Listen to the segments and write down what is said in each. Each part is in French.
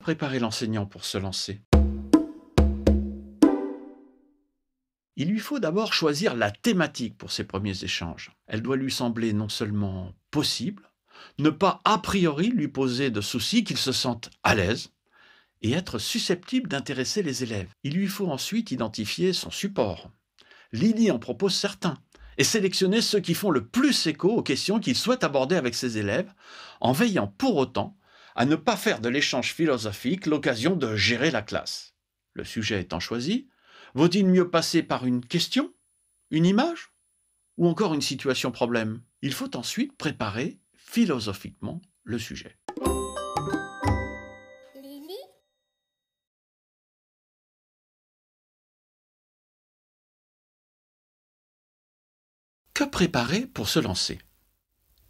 Préparer l'enseignant pour se lancer. Il lui faut d'abord choisir la thématique pour ses premiers échanges. Elle doit lui sembler non seulement possible, ne pas a priori lui poser de soucis qu'il se sente à l'aise, et être susceptible d'intéresser les élèves. Il lui faut ensuite identifier son support. Lily en propose certains, et sélectionner ceux qui font le plus écho aux questions qu'il souhaite aborder avec ses élèves, en veillant pour autant à ne pas faire de l'échange philosophique l'occasion de gérer la classe. Le sujet étant choisi, vaut-il mieux passer par une question, une image ou encore une situation problème Il faut ensuite préparer philosophiquement le sujet. Que préparer pour se lancer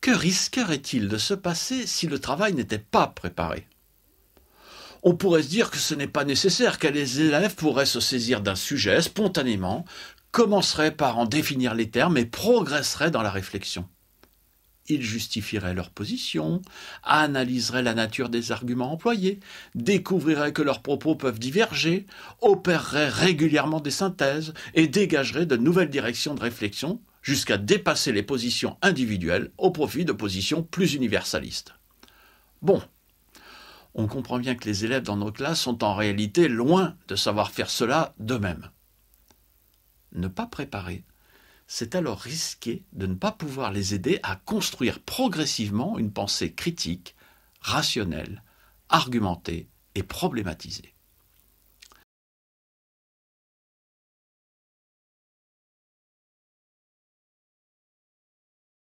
que risquerait-il de se passer si le travail n'était pas préparé On pourrait se dire que ce n'est pas nécessaire, que les élèves pourraient se saisir d'un sujet spontanément, commenceraient par en définir les termes et progresseraient dans la réflexion. Ils justifieraient leur position, analyseraient la nature des arguments employés, découvriraient que leurs propos peuvent diverger, opéreraient régulièrement des synthèses et dégageraient de nouvelles directions de réflexion jusqu'à dépasser les positions individuelles au profit de positions plus universalistes. Bon, on comprend bien que les élèves dans nos classes sont en réalité loin de savoir faire cela d'eux-mêmes. Ne pas préparer, c'est alors risquer de ne pas pouvoir les aider à construire progressivement une pensée critique, rationnelle, argumentée et problématisée.